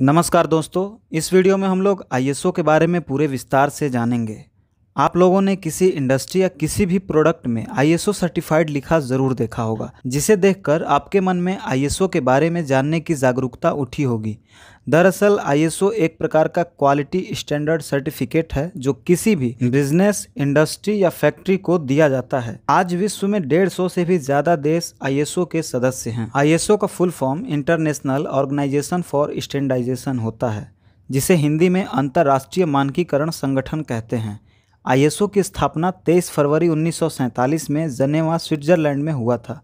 नमस्कार दोस्तों इस वीडियो में हम लोग आईएसओ के बारे में पूरे विस्तार से जानेंगे आप लोगों ने किसी इंडस्ट्री या किसी भी प्रोडक्ट में आईएसओ सर्टिफाइड लिखा जरूर देखा होगा जिसे देखकर आपके मन में आईएसओ के बारे में जानने की जागरूकता उठी होगी दरअसल आईएसओ एक प्रकार का क्वालिटी स्टैंडर्ड सर्टिफिकेट है जो किसी भी बिजनेस इंडस्ट्री या फैक्ट्री को दिया जाता है आज विश्व में डेढ़ सौ से भी ज्यादा देश आई के सदस्य हैं आई का full form international organisation for standardisation होता है जिसे हिंदी में अंतर्राष्ट्रीय मानकीकरण संगठन कहते हैं आईएसओ की स्थापना 23 फरवरी 1947 में जनेवा स्विट्जरलैंड में हुआ था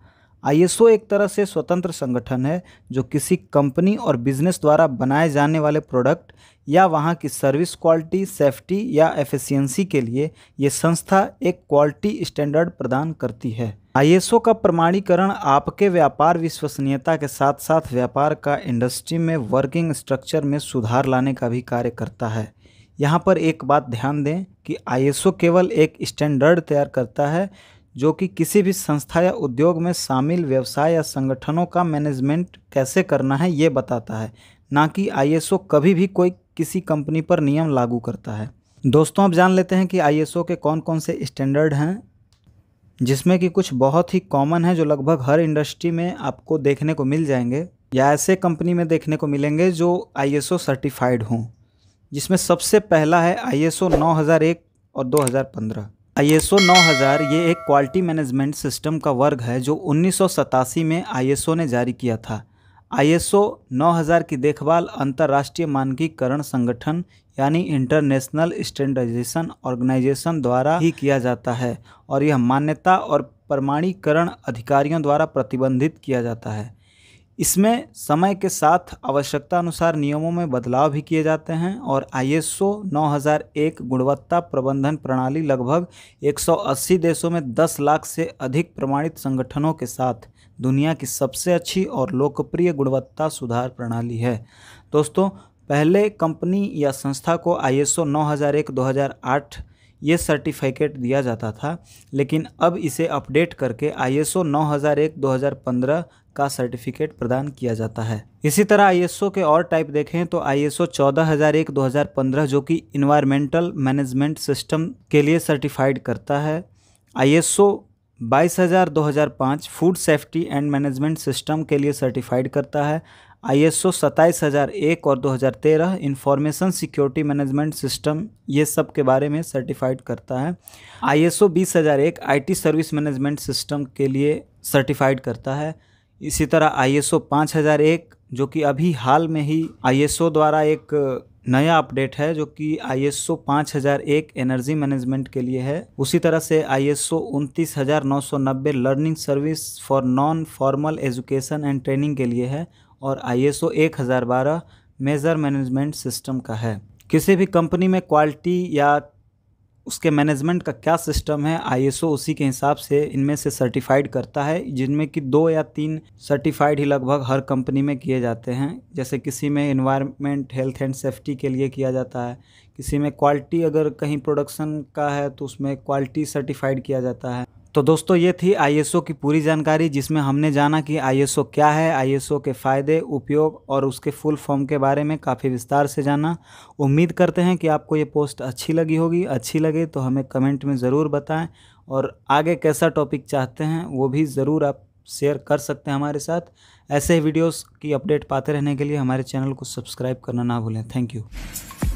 आईएसओ एक तरह से स्वतंत्र संगठन है जो किसी कंपनी और बिजनेस द्वारा बनाए जाने वाले प्रोडक्ट या वहाँ की सर्विस क्वालिटी सेफ्टी या एफिशिएंसी के लिए ये संस्था एक क्वालिटी स्टैंडर्ड प्रदान करती है आईएसओ का प्रमाणीकरण आपके व्यापार विश्वसनीयता के साथ साथ व्यापार का इंडस्ट्री में वर्किंग स्ट्रक्चर में सुधार लाने का भी कार्य करता है यहाँ पर एक बात ध्यान दें कि आईएसओ केवल एक स्टैंडर्ड तैयार करता है जो कि किसी भी संस्था या उद्योग में शामिल व्यवसाय या संगठनों का मैनेजमेंट कैसे करना है ये बताता है ना कि आईएसओ कभी भी कोई किसी कंपनी पर नियम लागू करता है दोस्तों अब जान लेते हैं कि आईएसओ के कौन कौन से स्टैंडर्ड हैं जिसमें कि कुछ बहुत ही कॉमन है जो लगभग हर इंडस्ट्री में आपको देखने को मिल जाएंगे या ऐसे कंपनी में देखने को मिलेंगे जो आईएसओ सर्टिफाइड हों जिसमें सबसे पहला है आई एस ओ नौ हज़ार एक और दो हज़ार पंद्रह आई एस ओ नौ हज़ार ये एक क्वालिटी मैनेजमेंट सिस्टम का वर्ग है जो उन्नीस में आई एस ओ ने जारी किया था आई एस ओ नौ हज़ार की देखभाल अंतर्राष्ट्रीय मानकीकरण संगठन यानी इंटरनेशनल स्टैंडर्डाइजेशन ऑर्गेनाइजेशन द्वारा ही किया जाता है और यह मान्यता और प्रमाणीकरण अधिकारियों द्वारा प्रतिबंधित किया जाता है इसमें समय के साथ आवश्यकता अनुसार नियमों में बदलाव भी किए जाते हैं और आईएसओ 9001 गुणवत्ता प्रबंधन प्रणाली लगभग 180 देशों में 10 लाख से अधिक प्रमाणित संगठनों के साथ दुनिया की सबसे अच्छी और लोकप्रिय गुणवत्ता सुधार प्रणाली है दोस्तों पहले कंपनी या संस्था को आईएसओ 9001 2008 ये सर्टिफिकेट दिया जाता था लेकिन अब इसे अपडेट करके आई एस 9001-2015 का सर्टिफिकेट प्रदान किया जाता है इसी तरह आई के और टाइप देखें तो आई एस 14001-2015 जो कि इन्वायरमेंटल मैनेजमेंट सिस्टम के लिए सर्टिफाइड करता है I S 22005 food safety and management system के लिए सर्टिफाइड करता है आई एस एक और 2013 इंफॉर्मेशन सिक्योरिटी मैनेजमेंट सिस्टम ये सब के बारे में सर्टिफाइड करता है I S IT service management system के लिए सर्टिफाइड करता है इसी तरह आई एस जो कि अभी हाल में ही आई द्वारा एक नया अपडेट है जो कि आई एस एनर्जी मैनेजमेंट के लिए है उसी तरह से I S learning service for non formal education and training के लिए है और I S measure management system का है किसी भी कंपनी में क्वालिटी या उसके मैनेजमेंट का क्या सिस्टम है आईएसओ उसी के हिसाब से इनमें से सर्टिफाइड करता है जिनमें कि दो या तीन सर्टिफाइड ही लगभग हर कंपनी में किए जाते हैं जैसे किसी में इन्वायरमेंट हेल्थ एंड सेफ्टी के लिए किया जाता है किसी में क्वालिटी अगर कहीं प्रोडक्शन का है तो उसमें क्वालिटी सर्टिफाइड किया जाता है तो दोस्तों ये थी आईएसओ की पूरी जानकारी जिसमें हमने जाना कि आईएसओ क्या है आईएसओ के फ़ायदे उपयोग और उसके फुल फॉर्म के बारे में काफ़ी विस्तार से जाना उम्मीद करते हैं कि आपको ये पोस्ट अच्छी लगी होगी अच्छी लगे तो हमें कमेंट में ज़रूर बताएं और आगे कैसा टॉपिक चाहते हैं वो भी ज़रूर आप शेयर कर सकते हैं हमारे साथ ऐसे ही वीडियोज़ की अपडेट पाते रहने के लिए हमारे चैनल को सब्सक्राइब करना ना भूलें थैंक यू